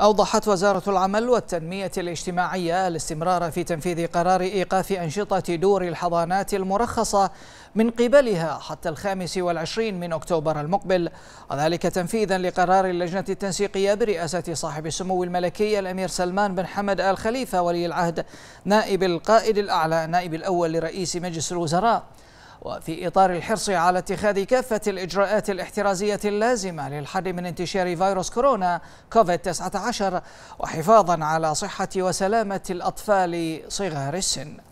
أوضحت وزارة العمل والتنمية الاجتماعية الاستمرار في تنفيذ قرار إيقاف أنشطة دور الحضانات المرخصة من قبلها حتى الخامس والعشرين من أكتوبر المقبل وذلك تنفيذا لقرار اللجنة التنسيقية برئاسة صاحب السمو الملكي الأمير سلمان بن حمد آل خليفة ولي العهد نائب القائد الأعلى نائب الأول لرئيس مجلس الوزراء وفي إطار الحرص على اتخاذ كافة الإجراءات الاحترازية اللازمة للحد من انتشار فيروس كورونا كوفيد-19 وحفاظا على صحة وسلامة الأطفال صغار السن